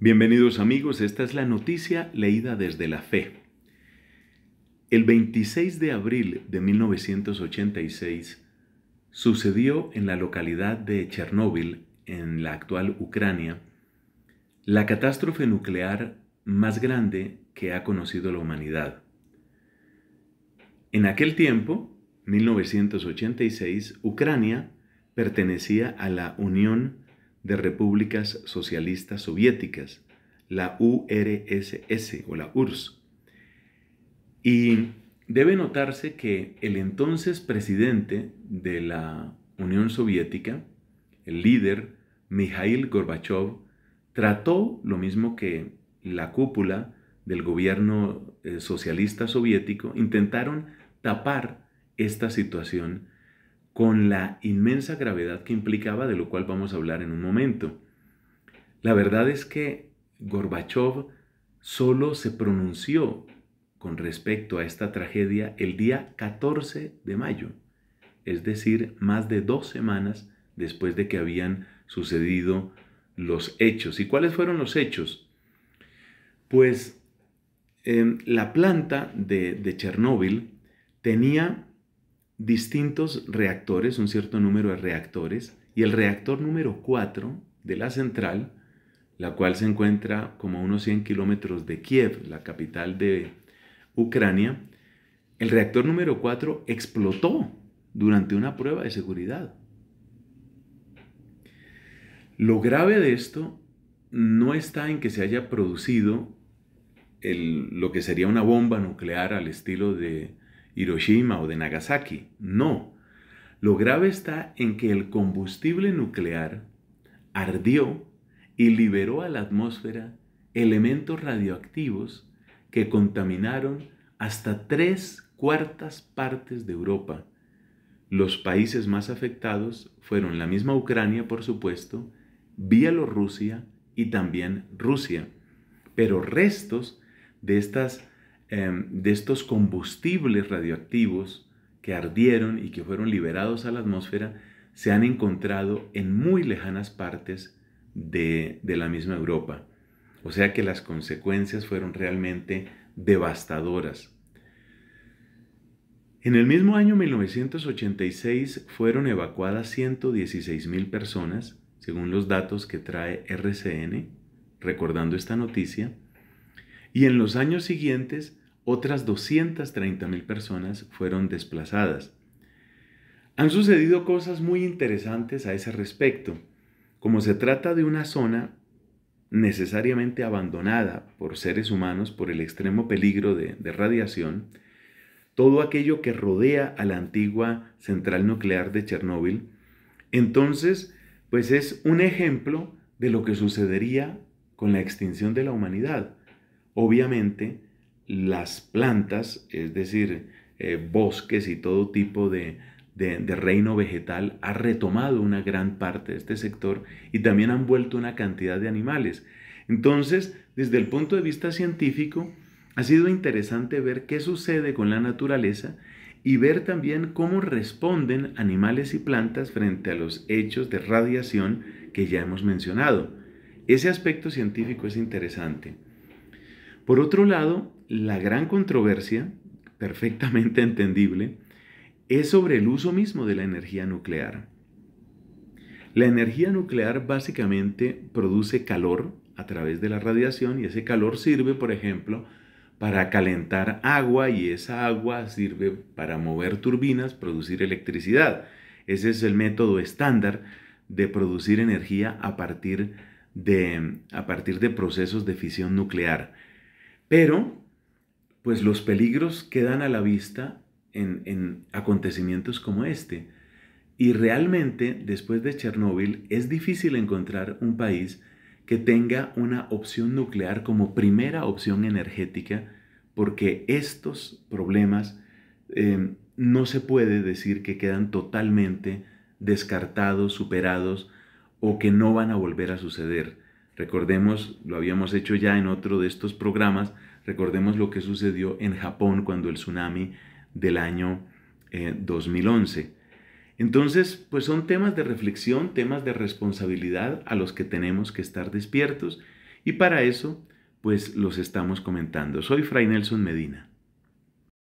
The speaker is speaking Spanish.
Bienvenidos amigos, esta es la noticia leída desde la fe. El 26 de abril de 1986 sucedió en la localidad de Chernóbil, en la actual Ucrania, la catástrofe nuclear más grande que ha conocido la humanidad. En aquel tiempo, 1986, Ucrania pertenecía a la Unión de repúblicas socialistas soviéticas, la URSS o la URSS. Y debe notarse que el entonces presidente de la Unión Soviética, el líder Mikhail Gorbachev, trató lo mismo que la cúpula del gobierno eh, socialista soviético, intentaron tapar esta situación con la inmensa gravedad que implicaba, de lo cual vamos a hablar en un momento. La verdad es que Gorbachev solo se pronunció con respecto a esta tragedia el día 14 de mayo, es decir, más de dos semanas después de que habían sucedido los hechos. ¿Y cuáles fueron los hechos? Pues em, la planta de, de Chernóbil tenía distintos reactores, un cierto número de reactores, y el reactor número 4 de la central, la cual se encuentra como a unos 100 kilómetros de Kiev, la capital de Ucrania, el reactor número 4 explotó durante una prueba de seguridad. Lo grave de esto no está en que se haya producido lo que sería una bomba nuclear al estilo de Hiroshima o de Nagasaki. No. Lo grave está en que el combustible nuclear ardió y liberó a la atmósfera elementos radioactivos que contaminaron hasta tres cuartas partes de Europa. Los países más afectados fueron la misma Ucrania, por supuesto, Bielorrusia y también Rusia. Pero restos de estas Em, de estos combustibles radioactivos que ardieron y que fueron liberados a la atmósfera se han encontrado en muy lejanas partes de, de la misma Europa. O sea que las consecuencias fueron realmente devastadoras. En el mismo año 1986 fueron evacuadas 116.000 personas, según los datos que trae RCN, recordando esta noticia, y en los años siguientes otras 230.000 personas fueron desplazadas. Han sucedido cosas muy interesantes a ese respecto. Como se trata de una zona necesariamente abandonada por seres humanos por el extremo peligro de, radiación, todo aquello que rodea a la antigua central nuclear de Chernóbil, entonces, pues es un ejemplo de lo que sucedería con la extinción de la humanidad. Obviamente, las plantas, es decir, eh, bosques y todo tipo de, de, reino vegetal, ha retomado una gran parte de este sector y también han vuelto una cantidad de animales. Entonces, desde el punto de vista científico, ha sido interesante ver qué sucede con la naturaleza y ver también cómo responden animales y plantas frente a los hechos de radiación que ya hemos mencionado. Ese aspecto científico es interesante. Por otro lado, la gran controversia, perfectamente entendible, es sobre el uso mismo de la energía nuclear. La energía nuclear básicamente produce calor a través de la radiación y ese calor sirve, por ejemplo, para calentar agua y esa agua sirve para mover turbinas, producir electricidad. Ese es el método estándar de producir energía a partir de, a partir de procesos de fisión nuclear. Pero pues los peligros quedan a la vista en, acontecimientos como este. Y realmente, después de Chernóbil, es difícil encontrar un país que tenga una opción nuclear como primera opción energética, porque estos problemas em, no se puede decir que quedan totalmente descartados, superados o que no van a volver a suceder. Recordemos, lo habíamos hecho ya en otro de estos programas, Recordemos lo que sucedió en Japón cuando el tsunami del año 2011. Eh, Entonces, pues son temas de reflexión, temas de responsabilidad a los que tenemos que estar despiertos y para eso, pues los estamos comentando. Soy Fray Nelson Medina.